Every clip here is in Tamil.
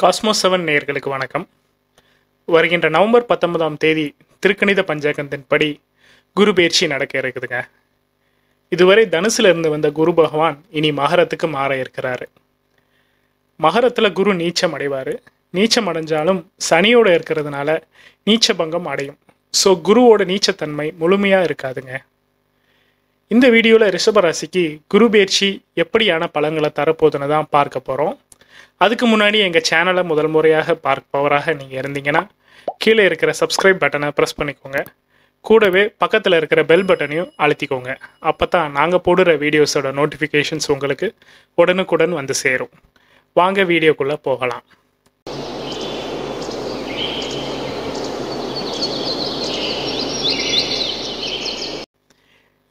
காஸ்மோ செவன் நேயர்களுக்கு வணக்கம் வருகின்ற நவம்பர் பத்தொன்பதாம் தேதி திருக்கணித பஞ்சாங்கத்தின் படி குரு பயிற்சி நடக்க இருக்குதுங்க இதுவரை தனுசுல இருந்து வந்த குரு பகவான் இனி மகரத்துக்கு மாற இருக்கிறாரு மகரத்தில் குரு நீச்சம் அடைவார் நீச்சம் அடைஞ்சாலும் சனியோடு இருக்கிறதுனால நீச்ச பங்கம் அடையும் ஸோ குருவோட நீச்சத்தன்மை முழுமையாக இருக்காதுங்க இந்த வீடியோவில் ரிஷபராசிக்கு குரு பயிற்சி எப்படியான பழங்களை தரப்போதுன்னு தான் பார்க்க போகிறோம் அதுக்கு முன்னாடி எங்கள் சேனலை முதல் முறையாக பார்ப்பவராக நீங்கள் இருந்தீங்கன்னா கீழே இருக்கிற சப்ஸ்கிரைப் பட்டனை ப்ரெஸ் பண்ணிக்கோங்க கூடவே பக்கத்தில் இருக்கிற பெல் பட்டனையும் அழுத்திக்கோங்க அப்போ தான் நாங்கள் போடுற வீடியோஸோட நோட்டிஃபிகேஷன்ஸ் உங்களுக்கு உடனுக்குடன் வந்து சேரும் வாங்க வீடியோக்குள்ளே போகலாம்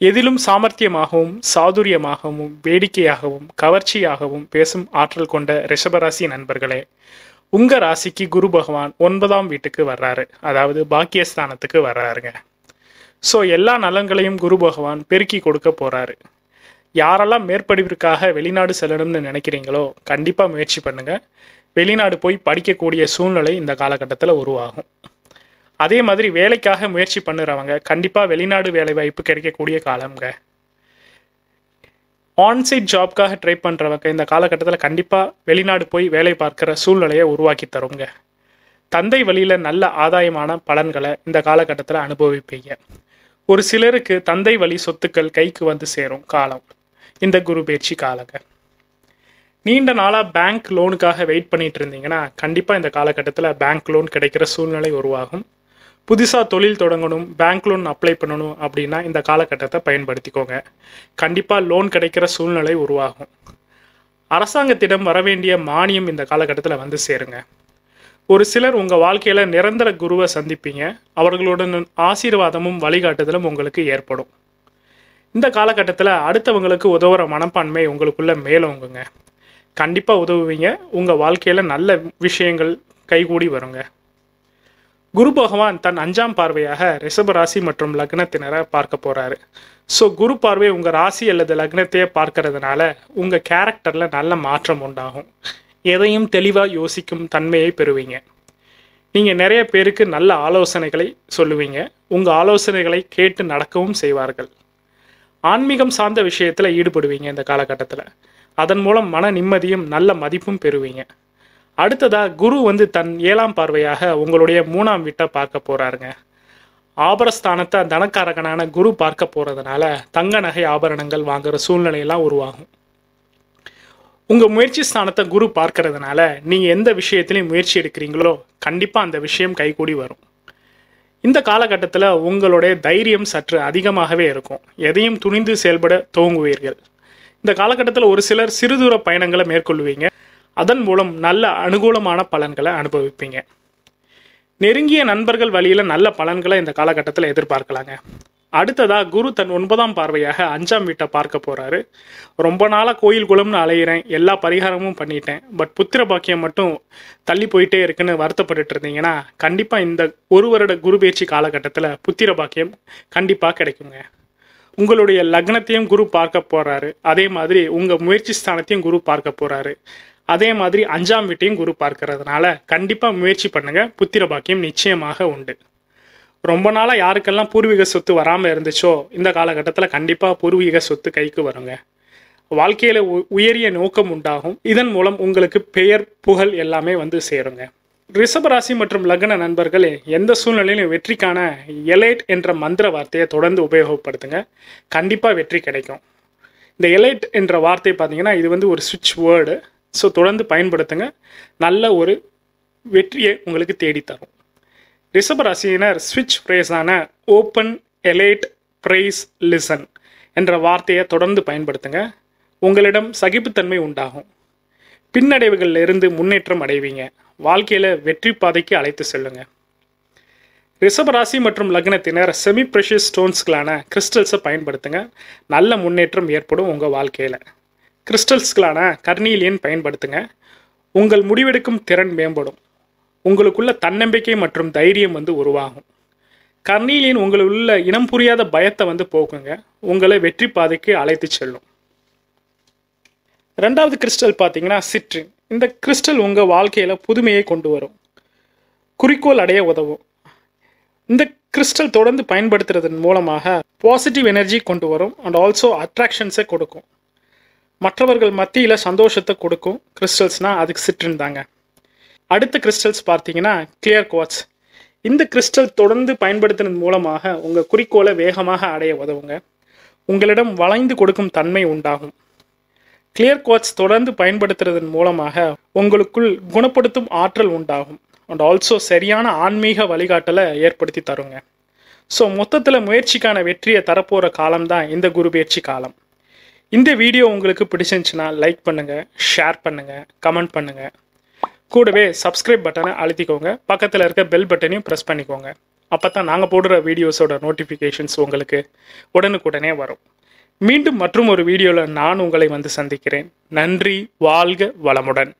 எதிலும் சாமர்த்தியமாகவும் சாதுரியமாகவும் வேடிக்கையாகவும் கவர்ச்சியாகவும் பேசும் ஆற்றல் கொண்ட ரிஷபராசி நண்பர்களே உங்க ராசிக்கு குரு பகவான் ஒன்பதாம் வீட்டுக்கு வர்றாரு அதாவது பாக்கியஸ்தானத்துக்கு வர்றாருங்க ஸோ எல்லா நலன்களையும் குரு பகவான் பெருக்கி கொடுக்க போறாரு யாரெல்லாம் மேற்படிவிற்காக வெளிநாடு செல்லணும்னு நினைக்கிறீங்களோ கண்டிப்பாக முயற்சி பண்ணுங்கள் வெளிநாடு போய் படிக்கக்கூடிய சூழ்நிலை இந்த காலகட்டத்தில் உருவாகும் அதே மாதிரி வேலைக்காக முயற்சி பண்ணுறவங்க கண்டிப்பாக வெளிநாடு வேலை வாய்ப்பு கிடைக்கக்கூடிய காலம்ங்க ஆன்சைட் ஜாப்காக ட்ரை பண்ணுறவங்க இந்த காலகட்டத்தில் கண்டிப்பாக வெளிநாடு போய் வேலை பார்க்குற சூழ்நிலையை உருவாக்கி தருங்க தந்தை வழியில் நல்ல ஆதாயமான பலன்களை இந்த காலகட்டத்தில் அனுபவிப்பீங்க ஒரு சிலருக்கு தந்தை வழி சொத்துக்கள் கைக்கு வந்து சேரும் காலம் இந்த குரு பயிற்சி காலங்க நீண்ட நாளாக பேங்க் லோனுக்காக வெயிட் பண்ணிட்டு இருந்தீங்கன்னா கண்டிப்பாக இந்த காலகட்டத்தில் பேங்க் லோன் கிடைக்கிற சூழ்நிலை உருவாகும் புதுசாக தொழில் தொடங்கணும் பேங்க் லோன் அப்ளை பண்ணணும் அப்படின்னா இந்த காலகட்டத்தை பயன்படுத்திக்கோங்க கண்டிப்பாக லோன் கிடைக்கிற சூழ்நிலை உருவாகும் அரசாங்கத்திடம் வரவேண்டிய மானியம் இந்த காலகட்டத்தில் வந்து சேருங்க ஒரு சிலர் உங்கள் வாழ்க்கையில் நிரந்தர குருவை சந்திப்பீங்க அவர்களுடன் ஆசீர்வாதமும் வழிகாட்டுதலும் உங்களுக்கு ஏற்படும் இந்த காலகட்டத்தில் அடுத்தவங்களுக்கு உதவுற மனப்பான்மை உங்களுக்குள்ளே மேலோங்குங்க கண்டிப்பாக உதவுவீங்க உங்கள் வாழ்க்கையில் நல்ல விஷயங்கள் கைகூடி வருங்க குரு பகவான் தன் அஞ்சாம் பார்வையாக ரிஷப ராசி மற்றும் லக்னத்தினரை பார்க்க போறாரு ஸோ குரு பார்வை உங்கள் ராசி அல்லது லக்னத்தையே பார்க்கறதுனால உங்கள் கேரக்டரில் நல்ல மாற்றம் உண்டாகும் எதையும் தெளிவாக யோசிக்கும் தன்மையை பெறுவீங்க நீங்கள் நிறைய பேருக்கு நல்ல ஆலோசனைகளை சொல்லுவீங்க உங்கள் ஆலோசனைகளை கேட்டு நடக்கவும் செய்வார்கள் ஆன்மீகம் சார்ந்த விஷயத்தில் ஈடுபடுவீங்க இந்த காலகட்டத்தில் அதன் மூலம் மன நிம்மதியும் நல்ல மதிப்பும் பெறுவீங்க அடுத்ததாக குரு வந்து தன் ஏழாம் பார்வையாக உங்களுடைய மூணாம் வீட்டை பார்க்க போகிறாருங்க ஆபரஸ்தானத்தை தனக்காரகனான குரு பார்க்க போறதுனால தங்க நகை ஆபரணங்கள் வாங்குகிற சூழ்நிலையெல்லாம் உருவாகும் உங்கள் முயற்சி ஸ்தானத்தை குரு பார்க்கறதுனால நீங்கள் எந்த விஷயத்திலையும் முயற்சி எடுக்கிறீங்களோ கண்டிப்பாக அந்த விஷயம் கைகூடி வரும் இந்த காலகட்டத்தில் உங்களுடைய தைரியம் சற்று அதிகமாகவே இருக்கும் எதையும் துணிந்து செயல்பட துவங்குவீர்கள் இந்த காலகட்டத்தில் ஒரு சிலர் சிறுதூர பயணங்களை மேற்கொள்வீங்க அதன் மூலம் நல்ல அனுகூலமான பலன்களை அனுபவிப்பீங்க நெருங்கிய நண்பர்கள் வழியில் நல்ல பலன்களை இந்த காலகட்டத்தில் எதிர்பார்க்கலாங்க அடுத்ததா குரு தன் ஒன்பதாம் பார்வையாக அஞ்சாம் வீட்டை பார்க்க போறாரு ரொம்ப நாளாக கோயில் குளம்னு அலையிறேன் எல்லா பரிகாரமும் பண்ணிட்டேன் பட் புத்திர பாக்கியம் மட்டும் தள்ளி போயிட்டே இருக்குன்னு வருத்தப்பட்டுட்டு இருந்தீங்கன்னா கண்டிப்பா இந்த ஒரு வருட குரு பேச்சு காலகட்டத்தில் புத்திர பாக்கியம் கண்டிப்பா கிடைக்குங்க உங்களுடைய லக்னத்தையும் குரு பார்க்க போறாரு அதே மாதிரி உங்க முயற்சி ஸ்தானத்தையும் குரு பார்க்க போறாரு அதே மாதிரி அஞ்சாம் வீட்டையும் குரு பார்க்கறதுனால கண்டிப்பாக முயற்சி பண்ணுங்க புத்திர பாக்கியம் நிச்சயமாக உண்டு ரொம்ப நாளாக யாருக்கெல்லாம் பூர்வீக சொத்து வராமல் இருந்துச்சோ இந்த காலகட்டத்தில் கண்டிப்பாக பூர்வீக சொத்து கைக்கு வருங்க வாழ்க்கையில் உயரிய நோக்கம் உண்டாகும் இதன் மூலம் உங்களுக்கு பெயர் புகழ் எல்லாமே வந்து சேருங்க ரிஷபராசி மற்றும் லக்ன நண்பர்களே எந்த சூழ்நிலையிலும் வெற்றிக்கான எலைட் என்ற மந்திர வார்த்தையை தொடர்ந்து உபயோகப்படுத்துங்க கண்டிப்பாக வெற்றி கிடைக்கும் இந்த எலைட் என்ற வார்த்தை பார்த்தீங்கன்னா இது வந்து ஒரு சுவிட்ச் வேர்டு ஸோ தொடர்ந்து பயன்படுத்துங்க நல்ல ஒரு வெற்றியை உங்களுக்கு தேடித்தரும் ராசியினர் ஸ்விட்ச் ஃப்ரேஸான ஓப்பன் எலேட் ப்ரைஸ் லிசன் என்ற வார்த்தையை தொடர்ந்து பயன்படுத்துங்க உங்களிடம் சகிப்புத்தன்மை உண்டாகும் பின்னடைவுகளில் இருந்து முன்னேற்றம் அடைவீங்க வாழ்க்கையில் வெற்றி பாதைக்கு அழைத்து செல்லுங்க ரிஷபராசி மற்றும் லக்னத்தினர் செமி ப்ரெஷியஸ் ஸ்டோன்ஸ்களான கிறிஸ்டல்ஸை பயன்படுத்துங்க நல்ல முன்னேற்றம் ஏற்படும் உங்கள் வாழ்க்கையில் கிறிஸ்டல்ஸ்களான கர்னீலியன் பயன்படுத்துங்க உங்கள் முடிவெடுக்கும் திறன் மேம்படும் உங்களுக்குள்ள தன்னம்பிக்கை மற்றும் தைரியம் வந்து உருவாகும் கர்னீலியன் உள்ள இனம் புரியாத பயத்தை வந்து போக்குங்க உங்களை வெற்றி பாதைக்கு அழைத்து செல்லும் ரெண்டாவது கிறிஸ்டல் பார்த்தீங்கன்னா சிட்ரின் இந்த கிறிஸ்டல் உங்கள் வாழ்க்கையில் புதுமையை கொண்டு வரும் குறிக்கோள் அடைய உதவும் இந்த கிறிஸ்டல் தொடர்ந்து பயன்படுத்துறதன் மூலமாக பாசிட்டிவ் எனர்ஜி கொண்டு வரும் அண்ட் ஆல்சோ அட்ராக்ஷன்ஸை கொடுக்கும் மற்றவர்கள் மத்தியில் சந்தோஷத்தை கொடுக்கும் கிறிஸ்டல்ஸ்னால் அதுக்கு சிட்ரின் இருந்தாங்க அடுத்த கிறிஸ்டல்ஸ் பார்த்தீங்கன்னா கிளியர் குவாட்ஸ் இந்த கிறிஸ்டல் தொடர்ந்து பயன்படுத்தினது மூலமாக உங்கள் குறிக்கோளை வேகமாக அடைய உதவுங்க உங்களிடம் வளைந்து கொடுக்கும் தன்மை உண்டாகும் கிளியர் குவாட்ஸ் தொடர்ந்து பயன்படுத்துறதன் மூலமாக உங்களுக்குள் குணப்படுத்தும் ஆற்றல் உண்டாகும் அண்ட் ஆல்சோ சரியான ஆன்மீக வழிகாட்டலை ஏற்படுத்தி தருங்க ஸோ மொத்தத்தில் முயற்சிக்கான வெற்றியை தரப்போகிற காலம்தான் இந்த குரு பயிற்சி காலம் இந்த வீடியோ உங்களுக்கு பிடிச்சிருந்துச்சுன்னா லைக் பண்ணுங்கள் ஷேர் பண்ணுங்கள் கமெண்ட் பண்ணுங்கள் கூடவே சப்ஸ்கிரைப் பட்டனை அழுத்திக்கோங்க பக்கத்தில் இருக்க பெல் பட்டனையும் ப்ரெஸ் பண்ணிக்கோங்க அப்போ தான் நாங்கள் போடுற வீடியோஸோட நோட்டிஃபிகேஷன்ஸ் உங்களுக்கு உடனுக்குடனே வரும் மீண்டும் மற்றும் ஒரு வீடியோவில் நான் உங்களை வந்து சந்திக்கிறேன் நன்றி வாழ்க வளமுடன்